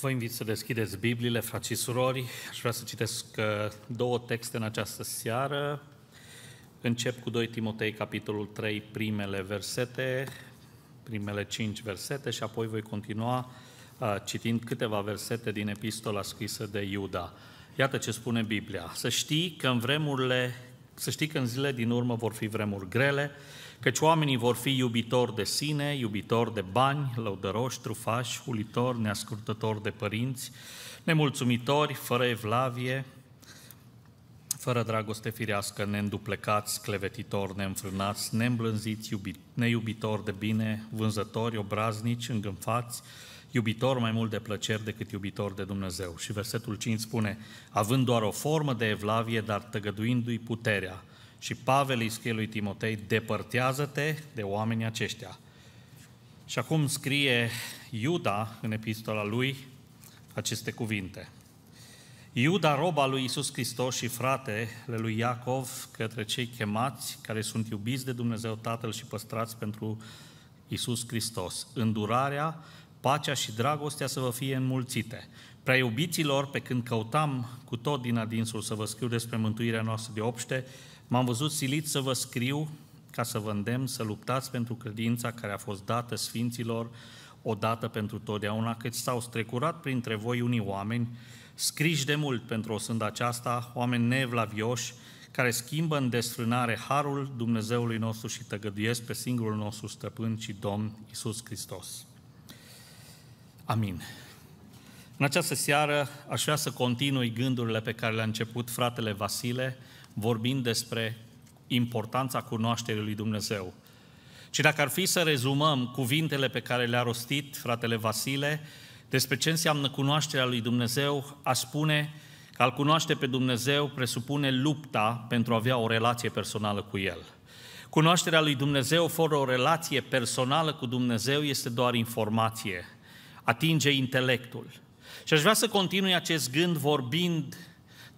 Vă invit să deschideți Bibliile, frați și surori. Aș vrea să citesc uh, două texte în această seară. Încep cu 2 Timotei, capitolul 3, primele versete, primele 5 versete și apoi voi continua uh, citind câteva versete din epistola scrisă de Iuda. Iată ce spune Biblia. Să știi că în vremurile, să știi că în zilele din urmă vor fi vremuri grele, căci oamenii vor fi iubitori de sine, iubitori de bani, lăudăroși, trufași, hulitori, neascultători de părinți, nemulțumitori, fără evlavie, fără dragoste firească, neînduplecați, clevetitori, neînfrânați, neîmblânziți, iubi, neiubitori de bine, vânzători, obraznici, îngânfați, iubitor mai mult de plăceri decât iubitor de Dumnezeu. Și versetul 5 spune, având doar o formă de evlavie, dar tăgăduindu-i puterea, și Pavel îi scrie lui Timotei, depărtează-te de oamenii aceștia. Și acum scrie Iuda în epistola lui aceste cuvinte. Iuda, roba lui Isus Hristos și fratele lui Iacov, către cei chemați, care sunt iubiți de Dumnezeu Tatăl și păstrați pentru Isus Hristos. Îndurarea, pacea și dragostea să vă fie înmulțite. Prea iubiților, pe când căutam cu tot din adinsul să vă scriu despre mântuirea noastră de obște, m-am văzut silit să vă scriu ca să vă îndemn să luptați pentru credința care a fost dată sfinților odată pentru totdeauna, cât s-au strecurat printre voi unii oameni, scriși de mult pentru o sândă aceasta, oameni nevlavioși, care schimbă în desfrânare harul Dumnezeului nostru și tăgăduiesc pe singurul nostru stăpân și Domn Isus Hristos. Amin. În această seară aș vrea să continui gândurile pe care le-a început fratele Vasile, vorbind despre importanța cunoașterii lui Dumnezeu. Și dacă ar fi să rezumăm cuvintele pe care le-a rostit fratele Vasile despre ce înseamnă cunoașterea lui Dumnezeu, a spune că al cunoaște pe Dumnezeu presupune lupta pentru a avea o relație personală cu El. Cunoașterea lui Dumnezeu fără o relație personală cu Dumnezeu este doar informație, atinge intelectul. Și aș vrea să continui acest gând vorbind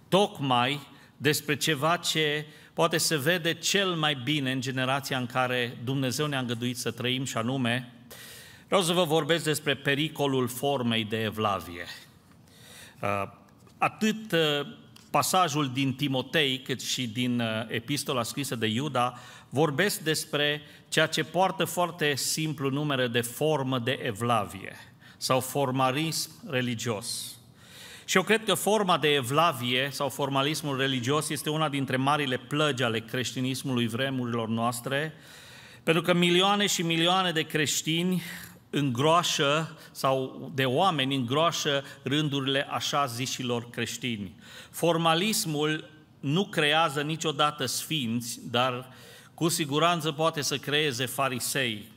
tocmai despre ceva ce poate se vede cel mai bine în generația în care Dumnezeu ne-a îngăduit să trăim și anume, vreau să vă vorbesc despre pericolul formei de evlavie. Uh, atât uh, pasajul din Timotei, cât și din uh, epistola scrisă de Iuda, vorbesc despre ceea ce poartă foarte simplu numere de formă de evlavie – sau formalism religios. Și eu cred că forma de evlavie sau formalismul religios este una dintre marile plăgi ale creștinismului vremurilor noastre, pentru că milioane și milioane de creștini îngroașă sau de oameni îngroașă rândurile așa zișilor creștini. Formalismul nu creează niciodată sfinți, dar cu siguranță poate să creeze farisei.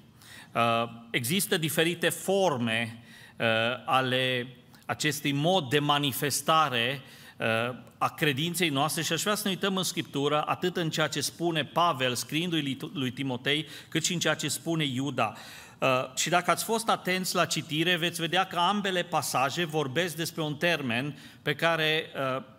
Uh, există diferite forme Uh, ale acestui mod de manifestare uh, a credinței noastre și aș vrea să ne uităm în Scriptură, atât în ceea ce spune Pavel, scriindu-i lui Timotei, cât și în ceea ce spune Iuda. Uh, și dacă ați fost atenți la citire, veți vedea că ambele pasaje vorbesc despre un termen pe care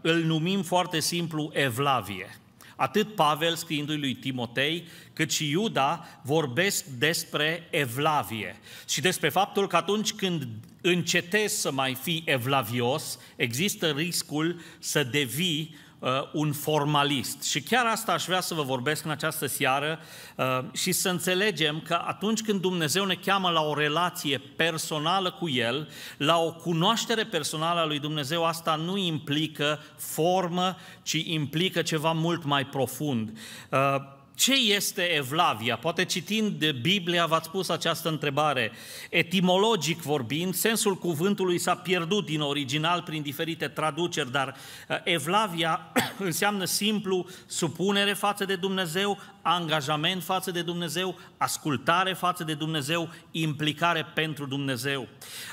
îl numim foarte simplu evlavie. Atât Pavel, scriindu-i lui Timotei, cât și Iuda vorbesc despre evlavie și despre faptul că atunci când încetezi să mai fii evlavios, există riscul să devii uh, un formalist. Și chiar asta aș vrea să vă vorbesc în această seară uh, și să înțelegem că atunci când Dumnezeu ne cheamă la o relație personală cu El, la o cunoaștere personală a lui Dumnezeu, asta nu implică formă, ci implică ceva mult mai profund. Uh, ce este Evlavia? Poate citind Biblia v-ați pus această întrebare. Etimologic vorbind, sensul cuvântului s-a pierdut din original prin diferite traduceri, dar eh, Evlavia înseamnă simplu supunere față de Dumnezeu, angajament față de Dumnezeu, ascultare față de Dumnezeu, implicare pentru Dumnezeu.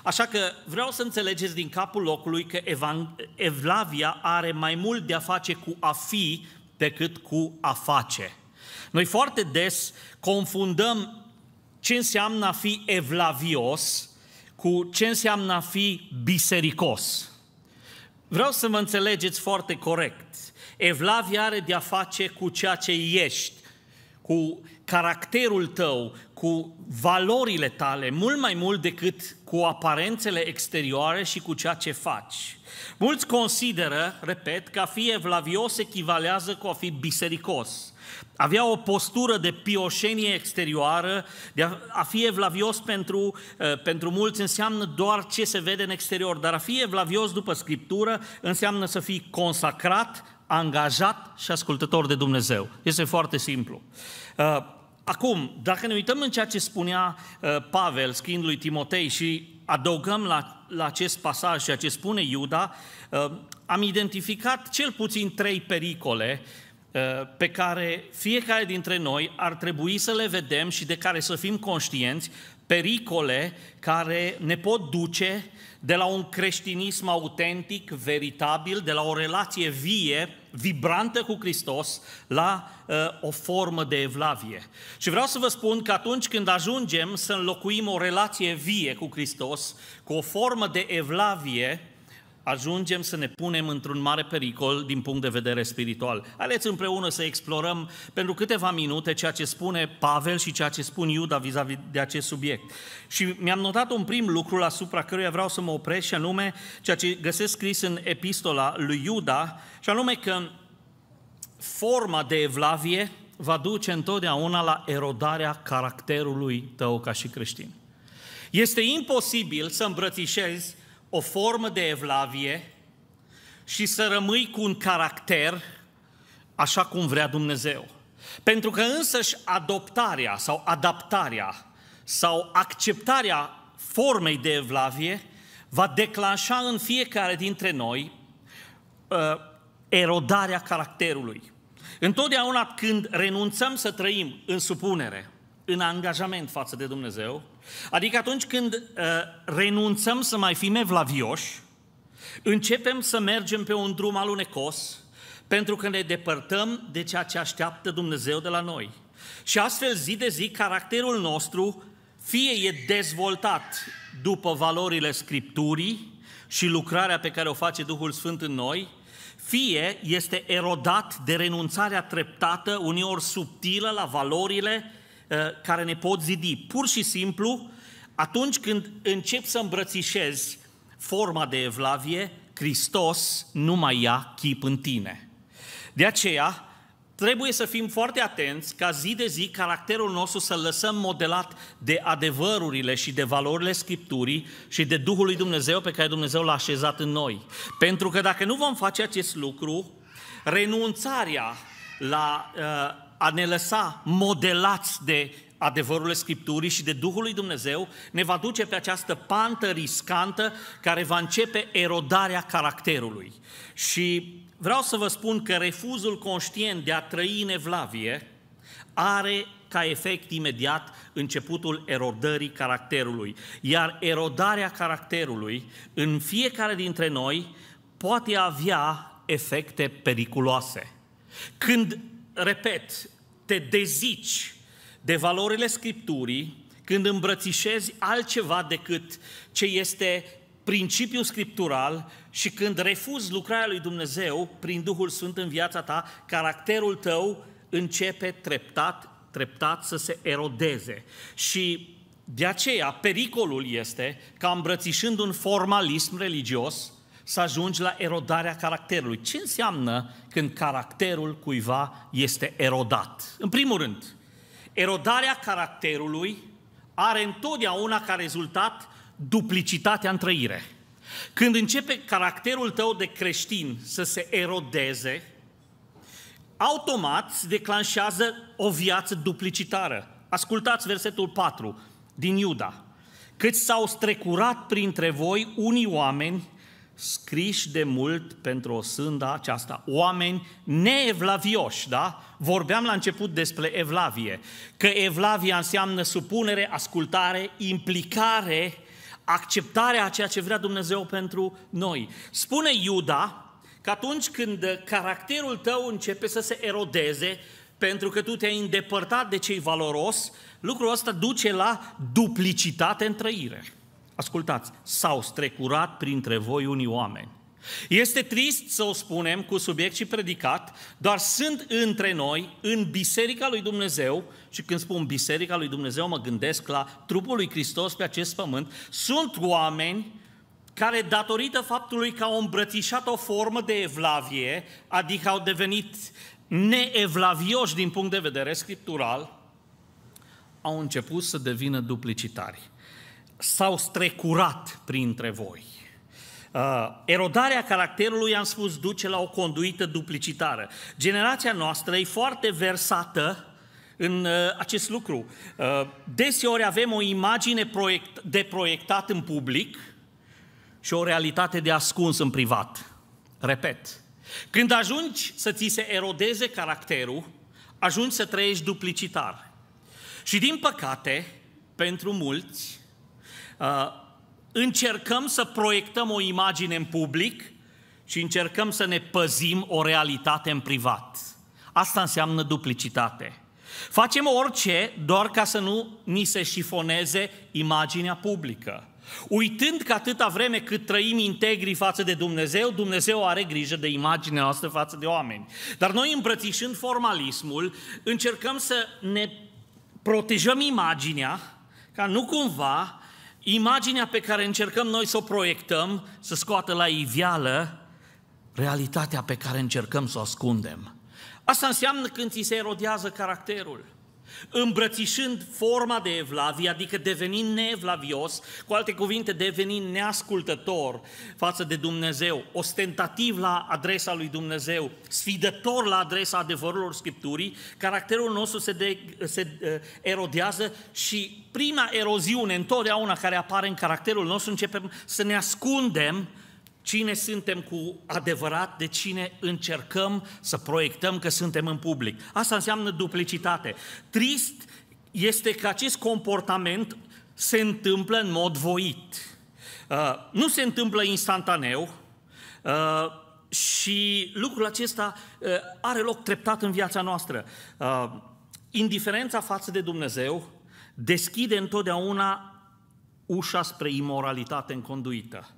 Așa că vreau să înțelegeți din capul locului că Evlavia are mai mult de a face cu a fi decât cu a face. Noi foarte des confundăm ce înseamnă a fi evlavios cu ce înseamnă a fi bisericos. Vreau să mă înțelegeți foarte corect. Evlavia are de-a face cu ceea ce ești, cu caracterul tău, cu valorile tale, mult mai mult decât cu aparențele exterioare și cu ceea ce faci. Mulți consideră, repet, că a fi evlavios echivalează cu a fi bisericos. Avea o postură de pioșenie exterioară, de a, fi evlavios pentru, eh, pentru mulți înseamnă doar ce se vede în exterior, dar a fi evlavios după Scriptură înseamnă să fii consacrat, angajat și ascultător de Dumnezeu. Este foarte simplu. Eh, acum, dacă ne uităm în ceea ce spunea eh, Pavel, scriind lui Timotei și adăugăm la, la acest pasaj ceea ce spune Iuda, am identificat cel puțin trei pericole uh, Eh, pe care fiecare dintre noi ar trebui să le vedem și de care să fim conștienți, pericole care ne pot duce de la un creștinism autentic, veritabil, de la o relație vie, vibrantă cu Hristos, la uh, o formă de evlavie. Și vreau să vă spun că atunci când ajungem să înlocuim o relație vie cu Hristos, cu o formă de evlavie, ajungem să ne punem într-un mare pericol din punct de vedere spiritual. Haideți împreună să explorăm pentru câteva minute ceea ce spune Pavel și ceea ce spun Iuda vis-a-vis de acest subiect. Și mi-am notat un prim lucru asupra căruia vreau să mă opresc și anume ceea ce găsesc scris în epistola lui Iuda și anume că forma de evlavie va duce întotdeauna la erodarea caracterului tău ca și creștin. Este imposibil să îmbrățișezi o formă de evlavie și să rămâi cu un caracter așa cum vrea Dumnezeu. Pentru că însăși adoptarea sau adaptarea sau acceptarea formei de evlavie va declanșa în fiecare dintre noi uh, erodarea caracterului. Întotdeauna când renunțăm să trăim în supunere, în angajament față de Dumnezeu, adică atunci când uh, renunțăm să mai fim evlavioși, începem să mergem pe un drum alunecos, pentru că ne depărtăm de ceea ce așteaptă Dumnezeu de la noi. Și astfel, zi de zi, caracterul nostru fie e dezvoltat după valorile Scripturii și lucrarea pe care o face Duhul Sfânt în noi, fie este erodat de renunțarea treptată, uneori subtilă, la valorile Uh, care ne pot zidi. Pur și simplu, atunci când încep să îmbrățișezi forma de evlavie, Hristos nu mai ia chip în tine. De aceea, trebuie să fim foarte atenți ca zi de zi caracterul nostru să lăsăm modelat de adevărurile și de valorile Scripturii și de Duhul lui Dumnezeu pe care Dumnezeu l-a așezat în noi. Pentru că dacă nu vom face acest lucru, renunțarea la uh, a ne lăsa modelați de adevărul Scripturii și de Duhul lui Dumnezeu, ne va duce pe această pantă riscantă care va începe erodarea caracterului. Și vreau să vă spun că refuzul conștient de a trăi în evlavie are ca efect imediat începutul erodării caracterului. Iar erodarea caracterului în fiecare dintre noi poate avea efecte periculoase. Când repet, te dezici de valorile Scripturii când îmbrățișezi altceva decât ce este principiul scriptural și când refuzi lucrarea lui Dumnezeu prin Duhul Sfânt în viața ta, caracterul tău începe treptat, treptat să se erodeze. Și de aceea pericolul este ca îmbrățișând un formalism religios, să ajungi la erodarea caracterului. Ce înseamnă când caracterul cuiva este erodat? În primul rând, erodarea caracterului are întotdeauna ca rezultat duplicitatea în trăire. Când începe caracterul tău de creștin să se erodeze, automat se declanșează o viață duplicitară. Ascultați versetul 4 din Iuda. Cât s-au strecurat printre voi unii oameni scriși de mult pentru o sânda aceasta, oameni neevlavioși, da? Vorbeam la început despre evlavie, că evlavia înseamnă supunere, ascultare, implicare, acceptarea a ceea ce vrea Dumnezeu pentru noi. Spune Iuda că atunci când caracterul tău începe să se erodeze, pentru că tu te-ai îndepărtat de cei valoros, lucrul ăsta duce la duplicitate în trăire ascultați, s-au strecurat printre voi unii oameni. Este trist să o spunem cu subiect și predicat, dar sunt între noi, în Biserica lui Dumnezeu, și când spun Biserica lui Dumnezeu, mă gândesc la trupul lui Hristos pe acest pământ, sunt oameni care, datorită faptului că au îmbrățișat o formă de evlavie, adică au devenit neevlavioși din punct de vedere scriptural, au început să devină duplicitari s-au strecurat printre voi. Uh, erodarea caracterului, am spus, duce la o conduită duplicitară. Generația noastră e foarte versată în uh, acest lucru. Uh, deseori avem o imagine proiect, de proiectat în public și o realitate de ascuns în privat. Repet, când ajungi să ți se erodeze caracterul, ajungi să trăiești duplicitar. Și din păcate, pentru mulți, Uh, încercăm să proiectăm o imagine în public și încercăm să ne păzim o realitate în privat. Asta înseamnă duplicitate. Facem orice doar ca să nu ni se șifoneze imaginea publică. Uitând că atâta vreme cât trăim integri față de Dumnezeu, Dumnezeu are grijă de imaginea noastră față de oameni. Dar noi îmbrățișând formalismul, încercăm să ne protejăm imaginea ca nu cumva imaginea pe care încercăm noi să o proiectăm, să scoată la iveală realitatea pe care încercăm să o ascundem. Asta înseamnă când ți se erodează caracterul îmbrățișând forma de evlavie, adică devenind neevlavios, cu alte cuvinte, devenind neascultător față de Dumnezeu, ostentativ la adresa lui Dumnezeu, sfidător la adresa adevărurilor Scripturii, caracterul nostru se, de, se eh, erodează și prima eroziune întotdeauna care apare în caracterul nostru începem să ne ascundem cine suntem cu adevărat, de cine încercăm să proiectăm că suntem în public. Asta înseamnă duplicitate. Trist este că acest comportament se întâmplă în mod voit. Uh, nu se întâmplă instantaneu uh, și lucrul acesta uh, are loc treptat în viața noastră. indiferența față de Dumnezeu deschide întotdeauna ușa spre imoralitate în conduită.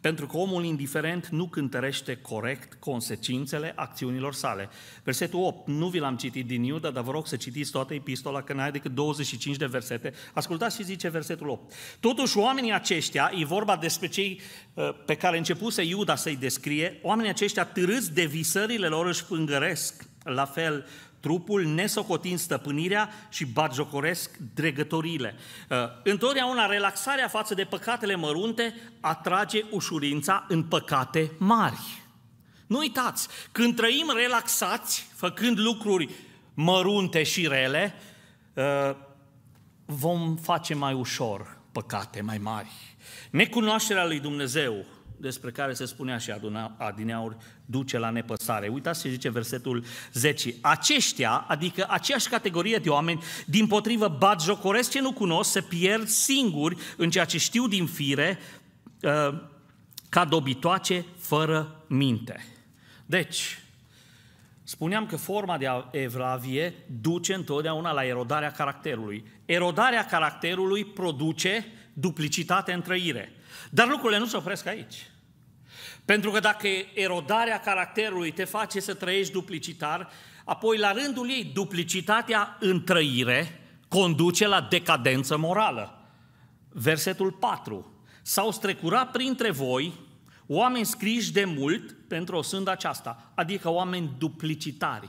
Pentru că omul indiferent nu cântărește corect consecințele acțiunilor sale. Versetul 8, nu vi l-am citit din Iuda, dar vă rog să citiți toată epistola, că n-ai decât 25 de versete. Ascultați și zice versetul 8. Totuși oamenii aceștia, e vorba despre cei uh, pe care începuse Iuda să-i descrie, oamenii aceștia târâți de visările lor își pângăresc la fel trupul, nesocotind stăpânirea și bagiocoresc dregătorile. Uh, întotdeauna relaxarea față de păcatele mărunte atrage ușurința în păcate mari. Nu uitați, când trăim relaxați, făcând lucruri mărunte și rele, uh, vom face mai ușor păcate mai mari. Necunoașterea lui Dumnezeu despre care se și aduna, adineauri, duce la nepăsare. Uitați ce zice versetul 10. Aceștia, adică aceeași categorie de oameni, din potrivă bat jocoresc ce nu cunosc, se pierd singuri în ceea ce știu din fire, ă, ca dobitoace fără minte. Deci, Spuneam că forma de evlavie duce întotdeauna la erodarea caracterului. Erodarea caracterului produce duplicitate în trăire. Dar lucrurile nu se opresc aici. Pentru că dacă erodarea caracterului te face să trăiești duplicitar, apoi la rândul ei duplicitatea în trăire conduce la decadență morală. Versetul 4. S-au strecurat printre voi oameni scriși de mult pentru o sândă aceasta, adică oameni duplicitari.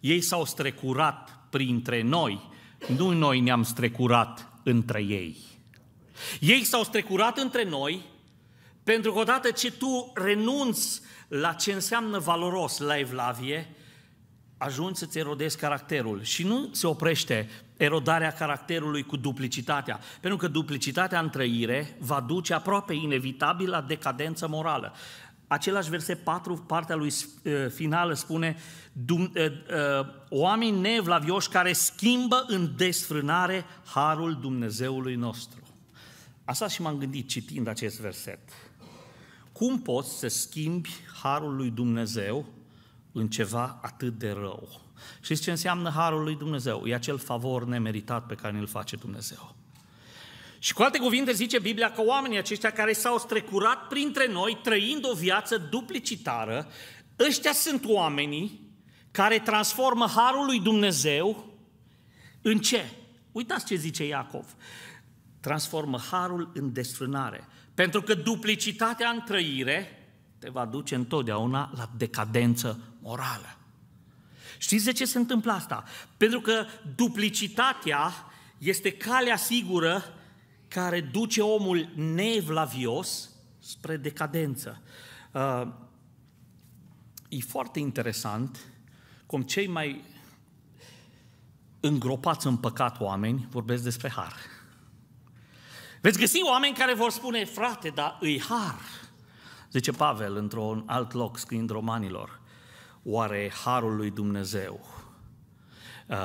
Ei s-au strecurat printre noi, nu noi ne-am strecurat între ei. Ei s-au strecurat între noi pentru că odată ce tu renunți la ce înseamnă valoros la evlavie, ajungi să-ți erodezi caracterul. Și nu se oprește erodarea caracterului cu duplicitatea, pentru că duplicitatea în trăire va duce aproape inevitabil la decadență morală. Același verset 4, partea lui eh, finală spune eh, eh, oameni nevlavioși care schimbă în desfrânare harul Dumnezeului nostru. Asta și m-am gândit citind acest verset. Cum poți să schimbi harul lui Dumnezeu în ceva atât de rău? Și ce înseamnă harul lui Dumnezeu? E acel favor nemeritat pe care îl face Dumnezeu. Și cu alte cuvinte zice Biblia că oamenii aceștia care s-au strecurat printre noi, trăind o viață duplicitară, ăștia sunt oamenii care transformă harul lui Dumnezeu în ce? Uitați ce zice Iacov. Transformă harul în desfrânare. Pentru că duplicitatea în trăire te va duce întotdeauna la decadență morală. Știți de ce se întâmplă asta? Pentru că duplicitatea este calea sigură care duce omul nevlavios spre decadență. Uh, e foarte interesant cum cei mai îngropați în păcat oameni vorbesc despre har. Veți găsi oameni care vor spune, frate, dar îi har. Zice Pavel într-un alt loc, scriind romanilor, oare harul lui Dumnezeu uh,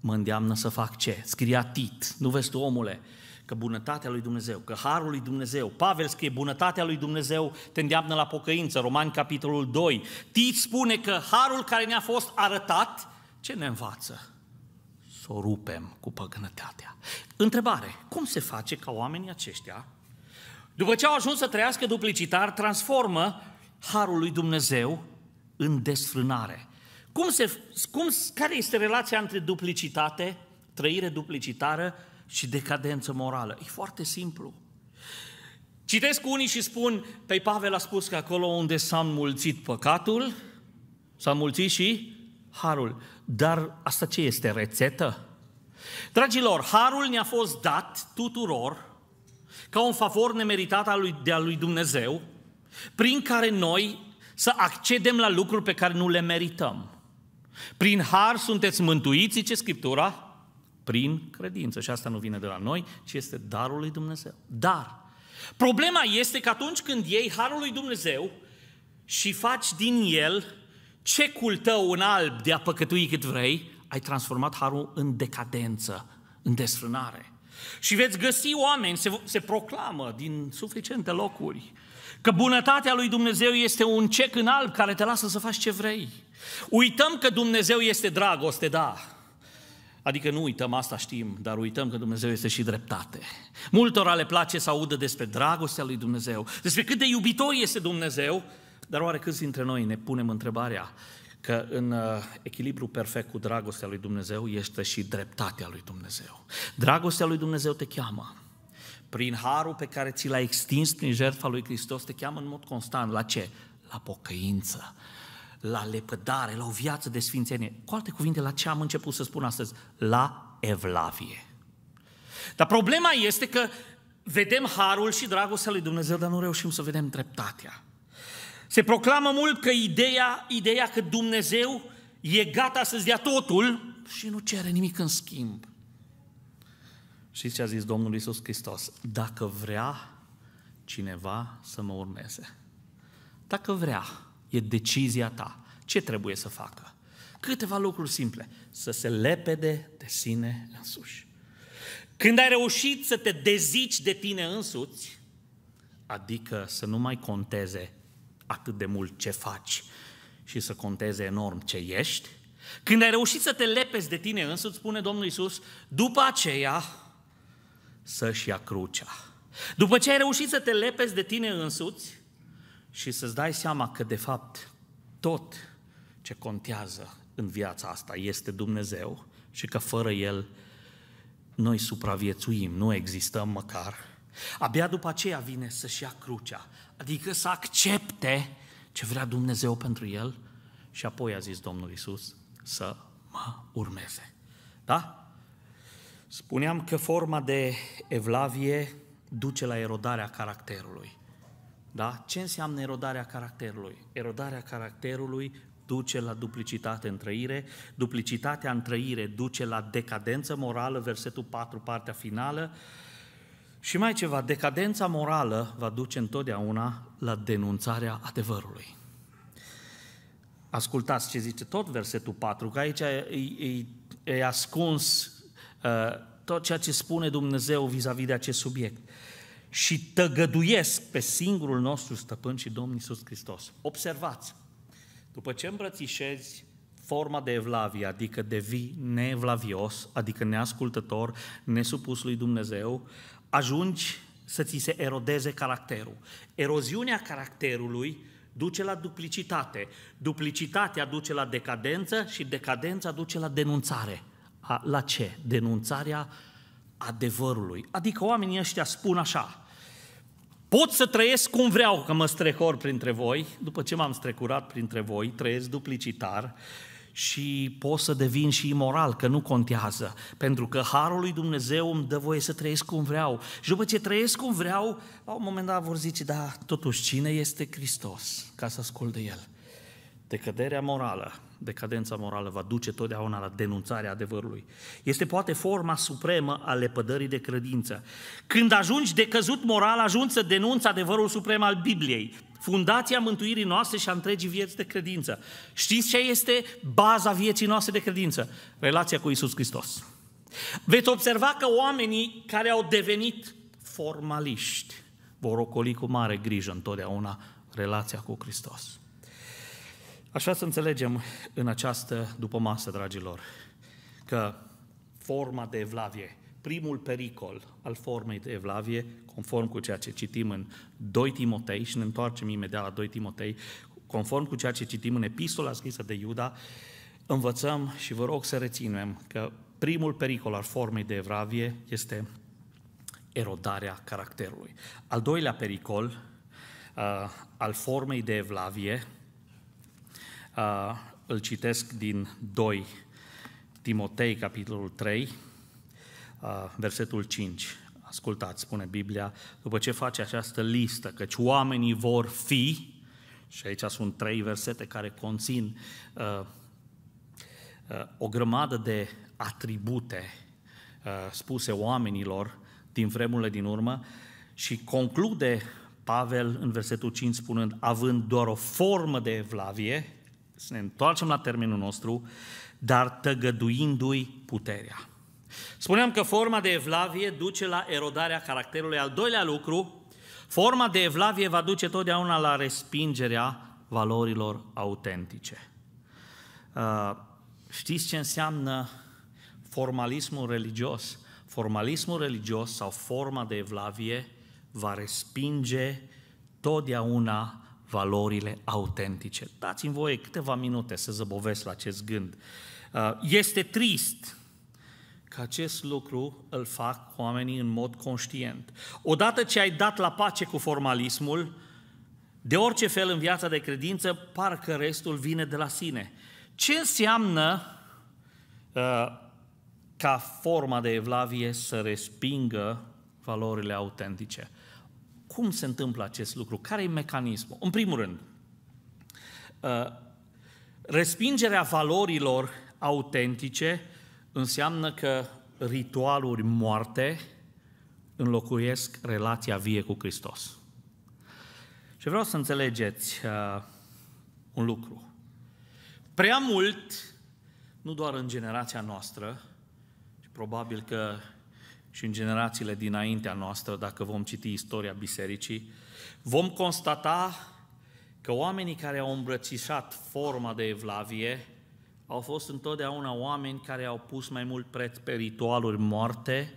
mă îndeamnă să fac ce? Scrie atit, nu vezi tu, omule, că bunătatea lui Dumnezeu, că harul lui Dumnezeu, Pavel scrie bunătatea lui Dumnezeu te îndeamnă la pocăință, Romani capitolul 2. Tit spune că harul care ne-a fost arătat, ce ne învață? să o rupem cu păgânătatea. Întrebare, cum se face ca oamenii aceștia, după ce au ajuns să trăiască duplicitar, transformă harul lui Dumnezeu în desfrânare? Cum se, cum, care este relația între duplicitate, trăire duplicitară și decadență morală? E foarte simplu. Citesc unii și spun, pe păi Pavel a spus că acolo unde s-a înmulțit păcatul, s-a înmulțit și harul. Dar asta ce este? Rețetă? Dragilor, harul ne-a fost dat tuturor ca un favor nemeritat al lui, de al lui Dumnezeu, prin care noi să accedem la lucruri pe care nu le merităm. Prin har sunteți mântuiți, zice Scriptura, prin credință. Și asta nu vine de la noi, ci este darul lui Dumnezeu. Dar, problema este că atunci când iei harul lui Dumnezeu și faci din el cecul tău în alb de a păcătui cât vrei, ai transformat harul în decadență, în desfrânare. Și veți găsi oameni, se, se proclamă din suficiente locuri, că bunătatea lui Dumnezeu este un cec în alb care te lasă să faci ce vrei. Uităm că Dumnezeu este dragoste, da. Adică nu uităm, asta știm, dar uităm că Dumnezeu este și dreptate. Multora le place să audă despre dragostea lui Dumnezeu, despre cât de iubitor este Dumnezeu, dar oare câți dintre noi ne punem întrebarea că în uh, echilibru perfect cu dragostea lui Dumnezeu este și dreptatea lui Dumnezeu. Dragostea lui Dumnezeu te cheamă. Prin harul pe care ți l-a extins prin jertfa lui Hristos, te cheamă în mod constant. La ce? La pocăință, la lepădare, la o viață de sfințenie. Cu alte cuvinte, la ce am început să spun astăzi? La evlavie. Dar problema este că vedem harul și dragostea lui Dumnezeu, dar nu reușim să vedem dreptatea. Se proclamă mult că ideea, ideea că Dumnezeu e gata să-ți dea totul și nu cere nimic în schimb. Și ce a zis Domnul Isus Hristos? Dacă vrea cineva să mă urmeze. Dacă vrea, e decizia ta. Ce trebuie să facă? Câteva lucruri simple. Să se lepede de sine însuși. Când ai reușit să te dezici de tine însuți, adică să nu mai conteze atât de mult ce faci și să conteze enorm ce ești. Când ai reușit să te lepezi de tine însuți, spune Domnul Isus, după aceea să-și ia crucea. După ce ai reușit să te lepezi de tine însuți și să-ți dai seama că, de fapt, tot ce contează în viața asta este Dumnezeu și că fără El noi supraviețuim, nu existăm măcar, Abia după aceea vine să-și ia crucea, adică să accepte ce vrea Dumnezeu pentru el și apoi a zis Domnul Isus să mă urmeze. Da? Spuneam că forma de evlavie duce la erodarea caracterului. Da? Ce înseamnă erodarea caracterului? Erodarea caracterului duce la duplicitate în trăire, duplicitatea în trăire duce la decadență morală, versetul 4, partea finală, și mai ceva, decadența morală va duce întotdeauna la denunțarea adevărului. Ascultați ce zice tot versetul 4, că aici e, e, e ascuns uh, tot ceea ce spune Dumnezeu vis-a-vis de acest subiect. Și tăgăduiesc pe singurul nostru stăpân și Domn Iisus Hristos. Observați, după ce îmbrățișezi forma de evlavie, adică devii neevlavios, adică neascultător, nesupus lui Dumnezeu, ajungi să ți se erodeze caracterul. Eroziunea caracterului duce la duplicitate. Duplicitatea duce la decadență și decadența duce la denunțare. A, la ce? Denunțarea adevărului. Adică oamenii ăștia spun așa, pot să trăiesc cum vreau, că mă strecor printre voi, după ce m-am strecurat printre voi, trăiesc duplicitar, și pot să devin și imoral, că nu contează, pentru că harul lui Dumnezeu îmi dă voie să trăiesc cum vreau. Și după ce trăiesc cum vreau, la un moment dat vor zice, da, totuși, cine este Hristos? Ca să ascult de El. Decăderea morală, decadența morală va duce totdeauna la denunțarea adevărului. Este poate forma supremă a lepădării de credință. Când ajungi decăzut moral, ajungi să denunți adevărul suprem al Bibliei fundația mântuirii noastre și a întregii vieți de credință. Știți ce este baza vieții noastre de credință? Relația cu Isus Hristos. Veți observa că oamenii care au devenit formaliști vor ocoli cu mare grijă întotdeauna relația cu Hristos. Așa să înțelegem în această după masă, dragilor, că forma de evlavie primul pericol al formei de evlavie, conform cu ceea ce citim în 2 Timotei, și ne întoarcem imediat la 2 Timotei, conform cu ceea ce citim în epistola scrisă de Iuda, învățăm și vă rog să reținem că primul pericol al formei de evlavie este erodarea caracterului. Al doilea pericol uh, al formei de evlavie, uh, îl citesc din 2 Timotei, capitolul 3, versetul 5. Ascultați, spune Biblia, după ce face această listă, căci oamenii vor fi, și aici sunt trei versete care conțin uh, uh, o grămadă de atribute uh, spuse oamenilor din vremurile din urmă, și conclude Pavel în versetul 5 spunând, având doar o formă de evlavie, să ne întoarcem la termenul nostru, dar tăgăduindu-i puterea. Spuneam că forma de evlavie duce la erodarea caracterului. Al doilea lucru, forma de evlavie va duce totdeauna la respingerea valorilor autentice. Uh, știți ce înseamnă formalismul religios? Formalismul religios sau forma de evlavie va respinge totdeauna valorile autentice. Dați-mi voie câteva minute să zăbovesc la acest gând. Uh, este trist că acest lucru îl fac oamenii în mod conștient. Odată ce ai dat la pace cu formalismul, de orice fel în viața de credință, parcă restul vine de la sine. Ce înseamnă uh, ca forma de evlavie să respingă valorile autentice? Cum se întâmplă acest lucru? Care e mecanismul? În primul rând, uh, respingerea valorilor autentice înseamnă că ritualuri moarte înlocuiesc relația vie cu Hristos. Și vreau să înțelegeți uh, un lucru. Prea mult, nu doar în generația noastră, și probabil că și în generațiile dinaintea noastră, dacă vom citi istoria bisericii, vom constata că oamenii care au îmbrățișat forma de evlavie au fost întotdeauna oameni care au pus mai mult preț pe ritualuri moarte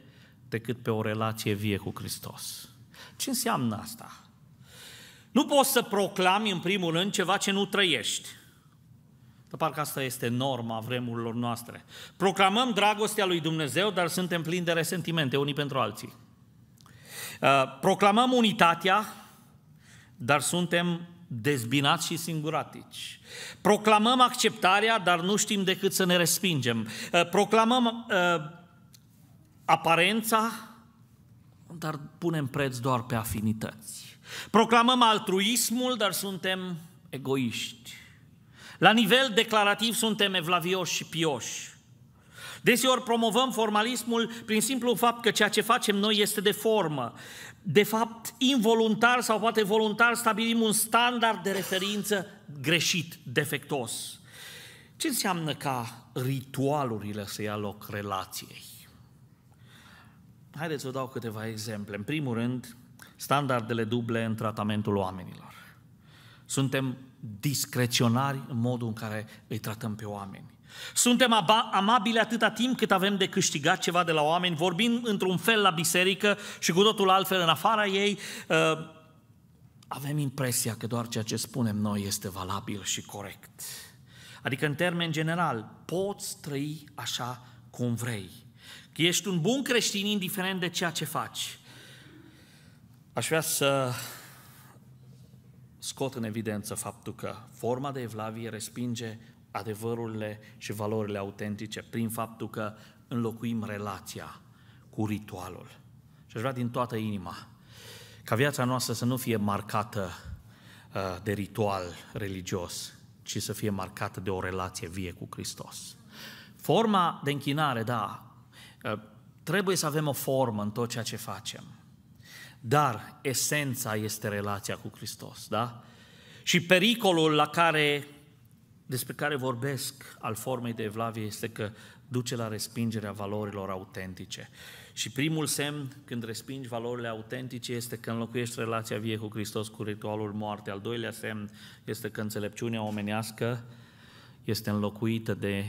decât pe o relație vie cu Hristos. Ce înseamnă asta? Nu poți să proclami, în primul rând, ceva ce nu trăiești. Dar parcă asta este norma vremurilor noastre. Proclamăm dragostea lui Dumnezeu, dar suntem plini de resentimente unii pentru alții. Uh, proclamăm unitatea, dar suntem dezbinați și singuratici. Proclamăm acceptarea, dar nu știm decât să ne respingem. Uh, proclamăm uh, aparența, dar punem preț doar pe afinități. Proclamăm altruismul, dar suntem egoiști. La nivel declarativ suntem evlavioși și pioși. Deseori promovăm formalismul prin simplu fapt că ceea ce facem noi este de formă de fapt, involuntar sau poate voluntar, stabilim un standard de referință greșit, defectos. Ce înseamnă ca ritualurile să ia loc relației? Haideți să vă dau câteva exemple. În primul rând, standardele duble în tratamentul oamenilor. Suntem discreționari în modul în care îi tratăm pe oameni. Suntem amabili atâta timp cât avem de câștigat ceva de la oameni, vorbim într-un fel la biserică și cu totul altfel în afara ei. Uh, avem impresia că doar ceea ce spunem noi este valabil și corect. Adică, în termen general, poți trăi așa cum vrei. Că ești un bun creștin indiferent de ceea ce faci. Aș vrea să scot în evidență faptul că forma de evlavie respinge adevărurile și valorile autentice prin faptul că înlocuim relația cu ritualul. Și aș vrea din toată inima ca viața noastră să nu fie marcată uh, de ritual religios, ci să fie marcată de o relație vie cu Hristos. Forma de închinare, da, uh, trebuie să avem o formă în tot ceea ce facem. Dar esența este relația cu Hristos, da? Și pericolul la care despre care vorbesc al formei de evlavie este că duce la respingerea valorilor autentice. Și primul semn când respingi valorile autentice este că înlocuiești relația vie cu Hristos cu ritualul moarte. Al doilea semn este că înțelepciunea omenească este înlocuită de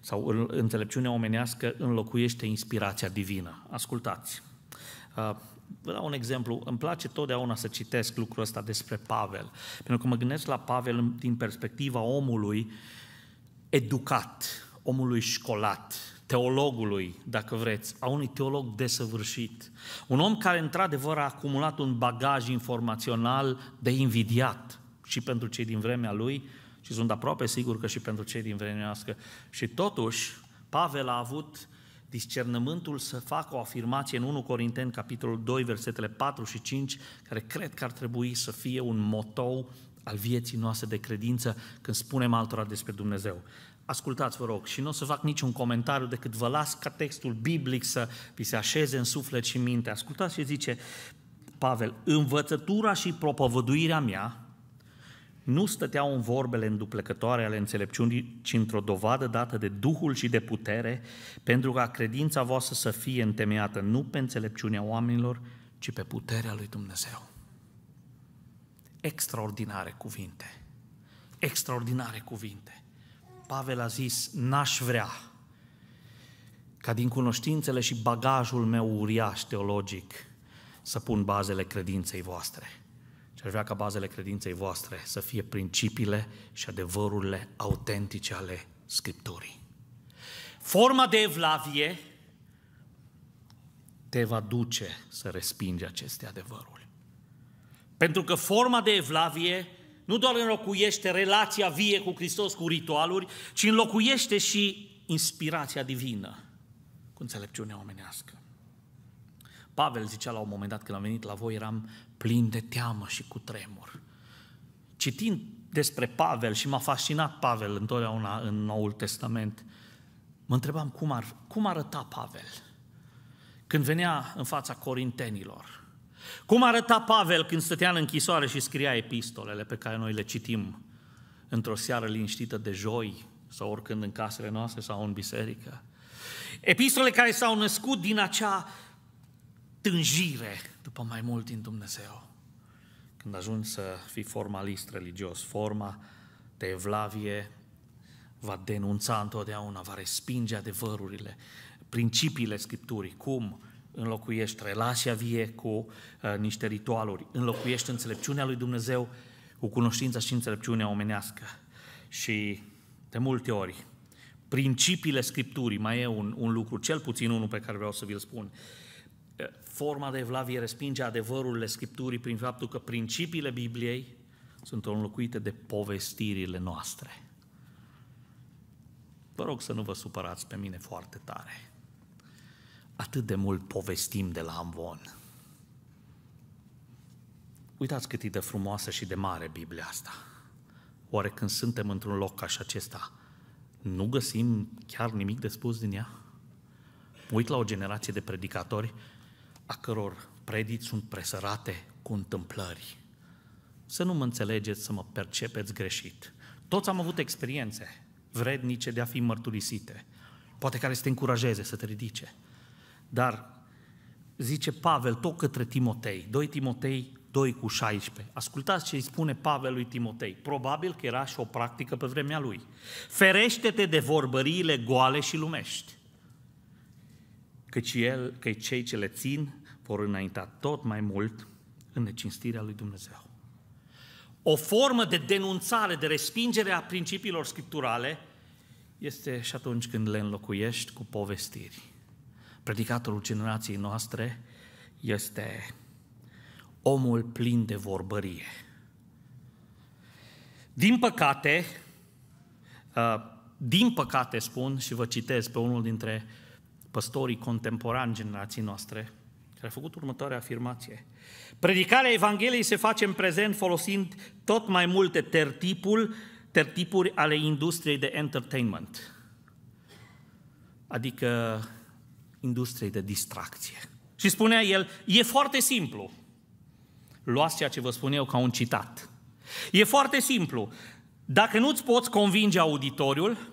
sau înțelepciunea omenească înlocuiește inspirația divină. Ascultați. Uh, Vă dau un exemplu. Îmi place totdeauna să citesc lucrul ăsta despre Pavel. Pentru că mă gândesc la Pavel din perspectiva omului educat, omului școlat, teologului, dacă vreți, a unui teolog desăvârșit. Un om care, într-adevăr, a acumulat un bagaj informațional de invidiat și pentru cei din vremea lui și sunt aproape sigur că și pentru cei din vremea noastră. Și totuși, Pavel a avut discernământul să facă o afirmație în 1 Corinteni, capitolul 2, versetele 4 și 5, care cred că ar trebui să fie un motou al vieții noastre de credință când spunem altora despre Dumnezeu. Ascultați, vă rog, și nu o să fac niciun comentariu decât vă las ca textul biblic să vi se așeze în suflet și în minte. Ascultați ce zice Pavel, învățătura și propovăduirea mea nu stăteau în vorbele înduplecătoare ale înțelepciunii, ci într-o dovadă dată de Duhul și de putere, pentru ca credința voastră să fie întemeiată nu pe înțelepciunea oamenilor, ci pe puterea lui Dumnezeu. Extraordinare cuvinte. Extraordinare cuvinte. Pavel a zis, n-aș vrea ca din cunoștințele și bagajul meu uriaș teologic să pun bazele credinței voastre și aș vrea ca bazele credinței voastre să fie principiile și adevărurile autentice ale Scripturii. Forma de evlavie te va duce să respingi aceste adevăruri. Pentru că forma de evlavie nu doar înlocuiește relația vie cu Hristos cu ritualuri, ci înlocuiește și inspirația divină cu înțelepciunea omenească. Pavel zicea la un moment dat când am venit la voi, eram plin de teamă și cu tremur. Citind despre Pavel și m-a fascinat Pavel întotdeauna în Noul Testament, mă întrebam cum, ar, cum arăta Pavel când venea în fața corintenilor. Cum arăta Pavel când stătea în închisoare și scria epistolele pe care noi le citim într-o seară liniștită de joi sau oricând în casele noastre sau în biserică. Epistole care s-au născut din acea tânjire după mai mult din Dumnezeu. Când ajungi să fii formalist religios, forma te evlavie, va denunța întotdeauna, va respinge adevărurile, principiile Scripturii, cum înlocuiești relația vie cu uh, niște ritualuri, înlocuiești înțelepciunea lui Dumnezeu cu cunoștința și înțelepciunea omenească. Și de multe ori, principiile Scripturii, mai e un, un lucru, cel puțin unul pe care vreau să vi-l spun, uh, forma de evlavie respinge adevărurile Scripturii prin faptul că principiile Bibliei sunt înlocuite de povestirile noastre. Vă rog să nu vă supărați pe mine foarte tare. Atât de mult povestim de la Amvon. Uitați cât e de frumoasă și de mare Biblia asta. Oare când suntem într-un loc ca și acesta, nu găsim chiar nimic de spus din ea? Uit la o generație de predicatori a căror predici sunt presărate cu întâmplări. Să nu mă înțelegeți, să mă percepeți greșit. Toți am avut experiențe vrednice de a fi mărturisite, poate care să te încurajeze, să te ridice. Dar zice Pavel tot către Timotei, 2 Timotei 2 cu 16. Ascultați ce îi spune Pavel lui Timotei. Probabil că era și o practică pe vremea lui. Ferește-te de vorbăriile goale și lumești căci, el, că cei ce le țin vor înainta tot mai mult în necinstirea lui Dumnezeu. O formă de denunțare, de respingere a principiilor scripturale este și atunci când le înlocuiești cu povestiri. Predicatorul generației noastre este omul plin de vorbărie. Din păcate, uh, din păcate spun și vă citez pe unul dintre păstorii contemporani generației noastre, care a făcut următoarea afirmație. Predicarea Evangheliei se face în prezent folosind tot mai multe tertipul, tertipuri ale industriei de entertainment, adică industriei de distracție. Și spunea el, e foarte simplu. Luați ceea ce vă spun eu ca un citat. E foarte simplu. Dacă nu-ți poți convinge auditoriul,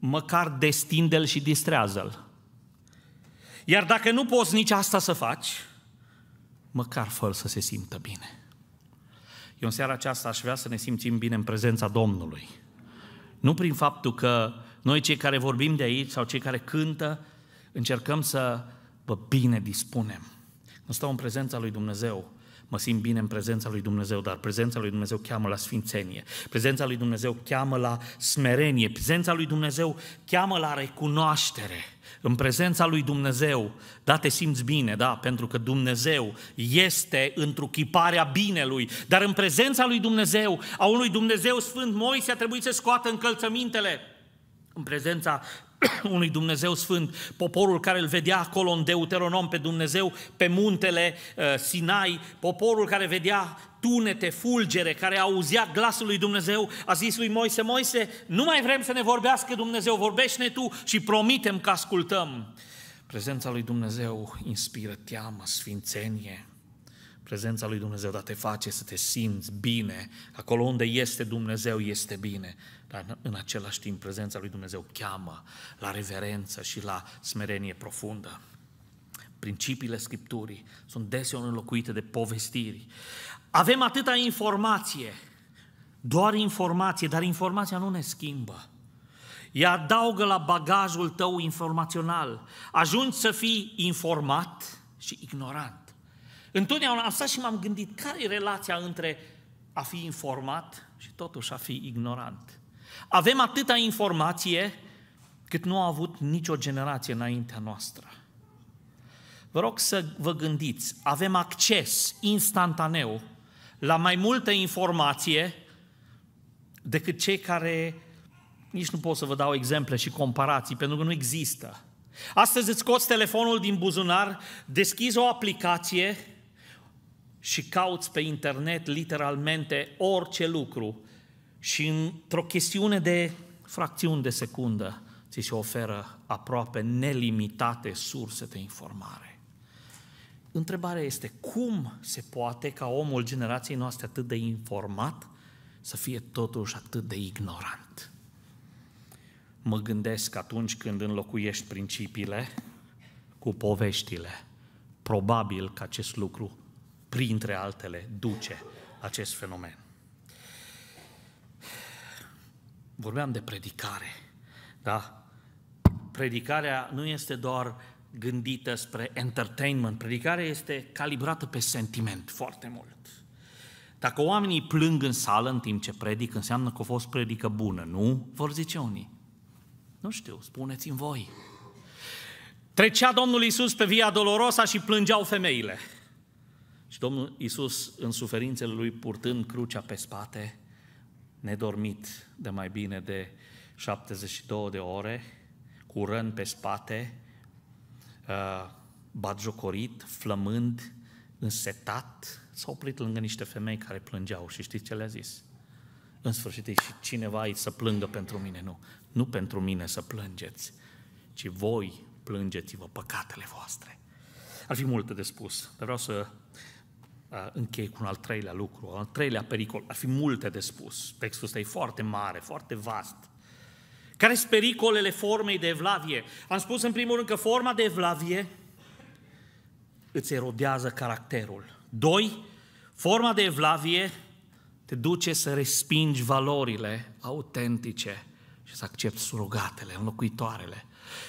măcar destinde-l și distrează-l. Iar dacă nu poți nici asta să faci, măcar fă să se simtă bine. Eu în seara aceasta aș vrea să ne simțim bine în prezența Domnului. Nu prin faptul că noi cei care vorbim de aici sau cei care cântă, încercăm să vă bine dispunem. Nu stau în prezența lui Dumnezeu mă simt bine în prezența lui Dumnezeu, dar prezența lui Dumnezeu cheamă la sfințenie, prezența lui Dumnezeu cheamă la smerenie, prezența lui Dumnezeu cheamă la recunoaștere. În prezența lui Dumnezeu, da, te simți bine, da, pentru că Dumnezeu este chiparea binelui, dar în prezența lui Dumnezeu, a unui Dumnezeu Sfânt, Moise a trebuit să scoată încălțămintele. În prezența unui Dumnezeu sfânt, poporul care îl vedea acolo în Deuteronom pe Dumnezeu, pe muntele uh, Sinai, poporul care vedea tunete, fulgere, care auzea glasul lui Dumnezeu, a zis lui Moise, Moise, nu mai vrem să ne vorbească Dumnezeu, vorbește-ne Tu și promitem că ascultăm. Prezența lui Dumnezeu inspiră teamă, sfințenie, Prezența lui Dumnezeu, dar te face să te simți bine. Acolo unde este Dumnezeu, este bine. Dar în același timp, prezența lui Dumnezeu cheamă la reverență și la smerenie profundă. Principiile Scripturii sunt deseori înlocuite de povestiri. Avem atâta informație, doar informație, dar informația nu ne schimbă. Ea adaugă la bagajul tău informațional. Ajungi să fii informat și ignorant. Întotdeauna am stat și m-am gândit care e relația între a fi informat și totuși a fi ignorant. Avem atâta informație cât nu a avut nicio generație înaintea noastră. Vă rog să vă gândiți, avem acces instantaneu la mai multă informație decât cei care nici nu pot să vă dau exemple și comparații, pentru că nu există. Astăzi îți scoți telefonul din buzunar, deschizi o aplicație și cauți pe internet literalmente orice lucru și într-o chestiune de fracțiuni de secundă ți se oferă aproape nelimitate surse de informare. Întrebarea este cum se poate ca omul generației noastre atât de informat să fie totuși atât de ignorant? Mă gândesc atunci când înlocuiești principiile cu poveștile. Probabil că acest lucru printre altele, duce acest fenomen. Vorbeam de predicare, da? Predicarea nu este doar gândită spre entertainment, predicarea este calibrată pe sentiment foarte mult. Dacă oamenii plâng în sală în timp ce predic, înseamnă că a fost predică bună, nu? Vor zice unii. Nu știu, spuneți-mi voi. Trecea Domnul Iisus pe Via Dolorosa și plângeau femeile. Și Domnul Iisus, în suferințele Lui, purtând crucea pe spate, nedormit de mai bine de 72 de ore, cu răni pe spate, uh, batjocorit, flămând, însetat, s-a oprit lângă niște femei care plângeau și știți ce le-a zis? În sfârșit, și cineva aici să plângă pentru mine, nu. Nu pentru mine să plângeți, ci voi plângeți-vă păcatele voastre. Ar fi multe de spus, dar vreau să Uh, închei cu un al treilea lucru, un al treilea pericol. Ar fi multe de spus. Textul ăsta e foarte mare, foarte vast. Care sunt pericolele formei de evlavie? Am spus în primul rând că forma de evlavie îți erodează caracterul. Doi, forma de evlavie te duce să respingi valorile autentice și să accepti surogatele, înlocuitoarele.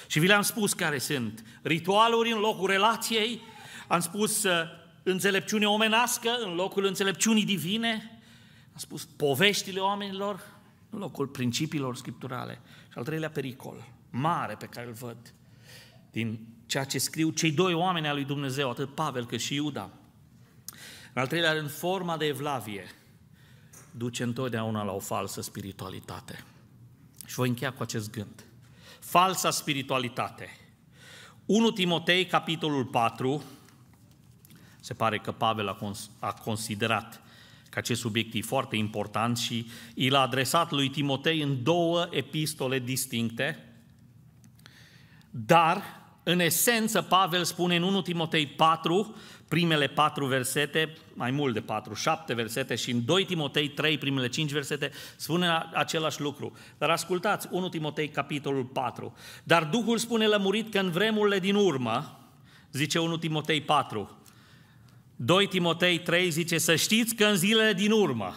Și vi le-am spus care sunt ritualuri în locul relației, am spus uh, înțelepciune omenească în locul înțelepciunii divine, a spus poveștile oamenilor în locul principiilor scripturale. Și al treilea pericol mare pe care îl văd din ceea ce scriu cei doi oameni al lui Dumnezeu, atât Pavel cât și Iuda. În al treilea rând, forma de evlavie duce întotdeauna la o falsă spiritualitate. Și voi încheia cu acest gând. Falsa spiritualitate. 1 Timotei, capitolul 4, se pare că Pavel a, cons- a considerat că acest subiect e foarte important și i l-a adresat lui Timotei în două epistole distincte, dar, în esență, Pavel spune în 1 Timotei 4, primele patru versete, mai mult de patru, șapte versete și în 2 Timotei 3, primele cinci versete, spune același lucru. Dar ascultați, 1 Timotei, capitolul 4. Dar Duhul spune lămurit că în vremurile din urmă, zice 1 Timotei 4, 2 Timotei 3 zice, să știți că în zilele din urmă,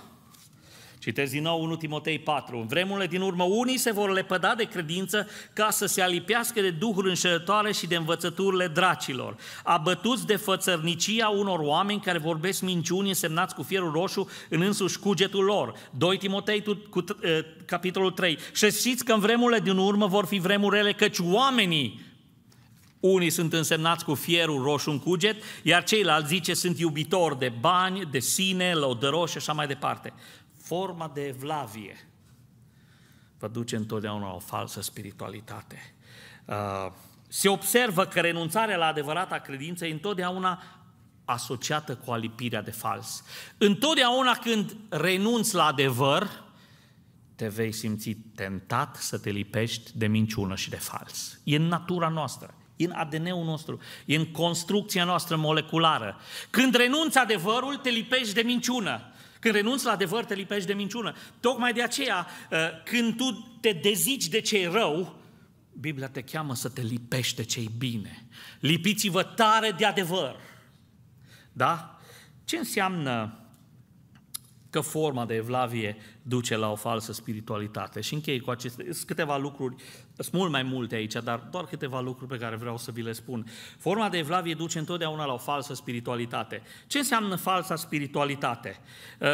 citez din nou 1 Timotei 4, în vremurile din urmă, unii se vor lepăda de credință ca să se alipească de duhuri înșelătoare și de învățăturile dracilor, abătuți de fățărnicia unor oameni care vorbesc minciuni însemnați cu fierul roșu în însuși cugetul lor. 2 Timotei cu, ă, capitolul 3, să știți că în vremurile din urmă vor fi vremurile căci oamenii unii sunt însemnați cu fierul roșu în cuget, iar ceilalți zice sunt iubitori de bani, de sine, lăudăroși și așa mai departe. Forma de evlavie vă duce întotdeauna o falsă spiritualitate. Uh, se observă că renunțarea la adevărata credință e întotdeauna asociată cu alipirea de fals. Întotdeauna când renunți la adevăr, te vei simți tentat să te lipești de minciună și de fals. E în natura noastră în ADN-ul nostru, în construcția noastră moleculară. Când renunți adevărul, te lipești de minciună. Când renunți la adevăr, te lipești de minciună. Tocmai de aceea, uh, când tu te dezici de ce rău, Biblia te cheamă să te lipești de ce bine. Lipiți-vă tare de adevăr. Da? Ce înseamnă că forma de evlavie duce la o falsă spiritualitate. Și închei cu aceste sunt câteva lucruri, sunt mult mai multe aici, dar doar câteva lucruri pe care vreau să vi le spun. Forma de evlavie duce întotdeauna la o falsă spiritualitate. Ce înseamnă falsa spiritualitate? Uh,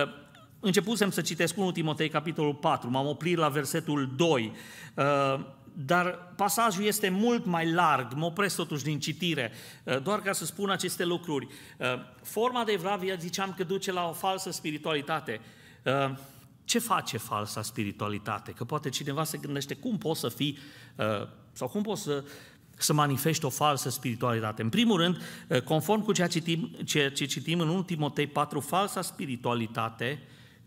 începusem să citesc 1 Timotei capitolul 4, m-am oprit la versetul 2. Dar pasajul este mult mai larg, mă opresc totuși din citire, uh, doar ca să spun aceste lucruri. Uh, forma de evlavie, ziceam că duce la o falsă spiritualitate. Uh, ce face falsa spiritualitate? Că poate cineva se gândește cum poți să fii, sau cum poți să, să manifeste o falsă spiritualitate. În primul rând, conform cu ceea ce citim, ceea ce citim în ultimul Timotei 4, falsa spiritualitate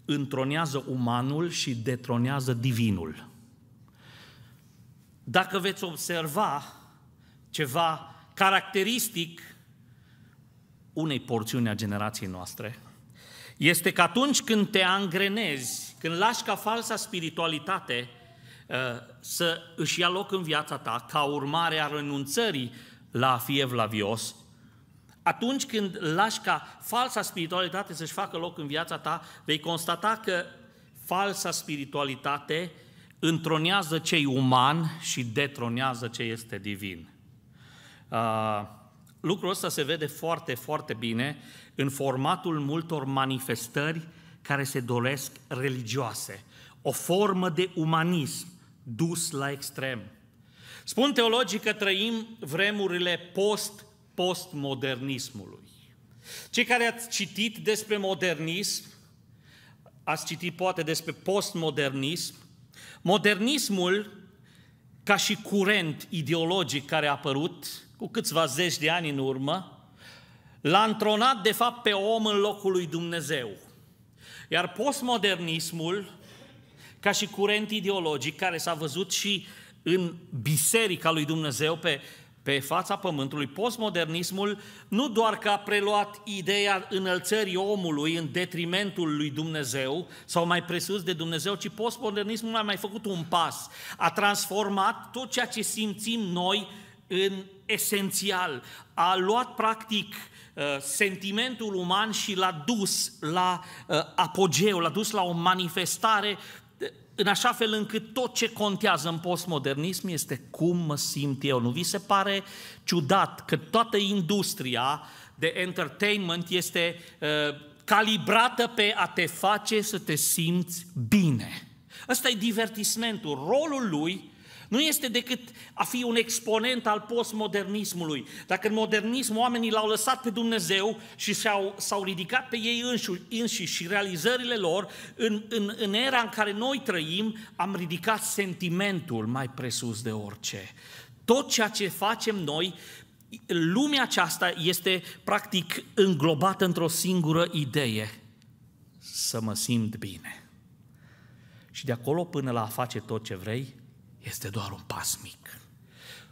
întronează umanul și detronează divinul. Dacă veți observa ceva caracteristic unei porțiuni a generației noastre, este că atunci când te angrenezi, când lași ca falsa spiritualitate uh, să își ia loc în viața ta ca urmare a renunțării la a fi evlavios, atunci când lași ca falsa spiritualitate să-și facă loc în viața ta, vei constata că falsa spiritualitate întronează cei uman și detronează ce este divin. Uh, lucrul ăsta se vede foarte, foarte bine în formatul multor manifestări care se doresc religioase. O formă de umanism dus la extrem. Spun teologii că trăim vremurile post-postmodernismului. Cei care ați citit despre modernism, ați citit poate despre postmodernism, Modernismul, ca și curent ideologic care a apărut cu câțiva zeci de ani în urmă, l-a întronat de fapt pe om în locul lui Dumnezeu. Iar postmodernismul, ca și curent ideologic care s-a văzut și în biserica lui Dumnezeu pe pe fața pământului, postmodernismul nu doar că a preluat ideea înălțării omului în detrimentul lui Dumnezeu sau mai presus de Dumnezeu, ci postmodernismul a mai făcut un pas, a transformat tot ceea ce simțim noi în esențial, a luat practic uh, sentimentul uman și l-a dus la uh, apogeu, l-a dus la o manifestare în așa fel încât tot ce contează în postmodernism este cum mă simt eu. Nu vi se pare ciudat că toată industria de entertainment este uh, calibrată pe a te face să te simți bine. Ăsta e divertismentul. Rolul lui nu este decât a fi un exponent al postmodernismului. Dacă în modernism oamenii l-au lăsat pe Dumnezeu și s-au, s-au ridicat pe ei înși, înșiși și realizările lor, în, în, în era în care noi trăim, am ridicat sentimentul mai presus de orice. Tot ceea ce facem noi, lumea aceasta este practic înglobată într-o singură idee. Să mă simt bine. Și de acolo până la a face tot ce vrei, este doar un pas mic.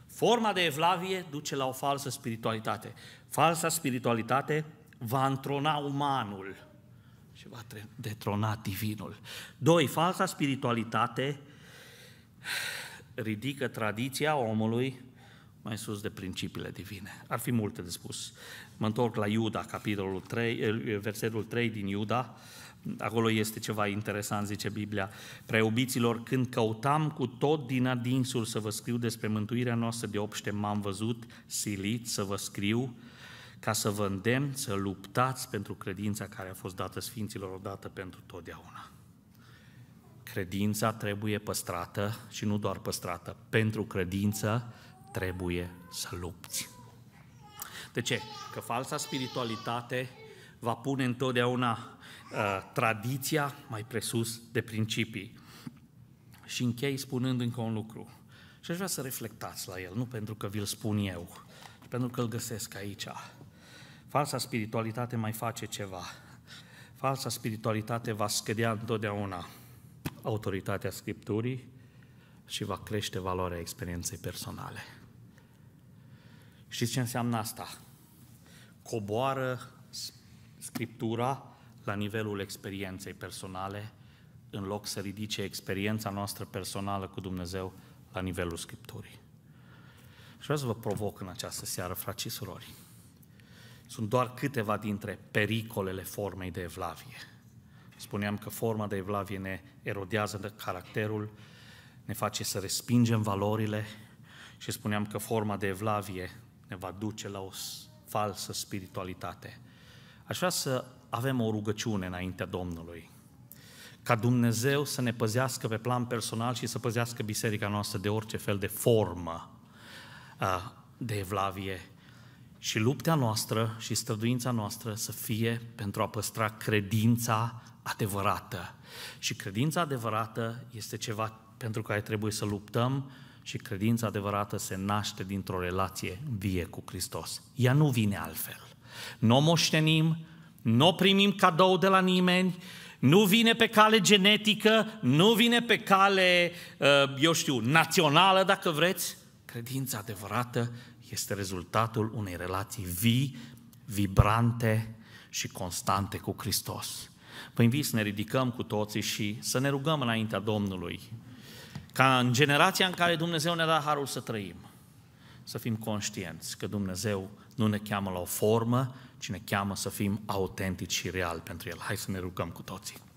Forma de evlavie duce la o falsă spiritualitate. Falsa spiritualitate va întrona umanul și va detrona divinul. Doi, falsa spiritualitate ridică tradiția omului mai sus de principiile divine. Ar fi multe de spus. Mă întorc la Iuda, capitolul 3, versetul 3 din Iuda. Acolo este ceva interesant, zice Biblia. Preubiților, când căutam cu tot din adinsul să vă scriu despre mântuirea noastră de obște, m-am văzut silit să vă scriu ca să vă îndemn să luptați pentru credința care a fost dată Sfinților odată pentru totdeauna. Credința trebuie păstrată și nu doar păstrată. Pentru credință trebuie să lupți. De ce? Că falsa spiritualitate va pune întotdeauna uh, tradiția mai presus de principii. Și închei spunând încă un lucru. Și aș vrea să reflectați la el, nu pentru că vi-l spun eu, ci pentru că îl găsesc aici. Falsa spiritualitate mai face ceva. Falsa spiritualitate va scădea întotdeauna autoritatea Scripturii și va crește valoarea experienței personale. Știți ce înseamnă asta? Coboară Scriptura la nivelul experienței personale, în loc să ridice experiența noastră personală cu Dumnezeu la nivelul Scripturii. Și vreau să vă provoc în această seară, frați și surori. Sunt doar câteva dintre pericolele formei de evlavie. Spuneam că forma de evlavie ne erodează de caracterul, ne face să respingem valorile și spuneam că forma de evlavie ne va duce la o falsă spiritualitate. Aș vrea să avem o rugăciune înaintea Domnului. Ca Dumnezeu să ne păzească pe plan personal și să păzească biserica noastră de orice fel de formă de evlavie și lupta noastră și străduința noastră să fie pentru a păstra credința adevărată. Și credința adevărată este ceva pentru care trebuie să luptăm și credința adevărată se naște dintr-o relație vie cu Hristos. Ea nu vine altfel. Nu o moștenim, nu o primim cadou de la nimeni, nu vine pe cale genetică, nu vine pe cale, uh, eu știu, națională, dacă vreți. Credința adevărată este rezultatul unei relații vii, vibrante și constante cu Hristos. Vă invit să ne ridicăm cu toții și să ne rugăm înaintea Domnului ca în generația în care Dumnezeu ne-a dat harul să trăim, să fim conștienți că Dumnezeu nu ne cheamă la o formă, ci ne cheamă să fim autentici și reali pentru El. Hai să ne rugăm cu toții.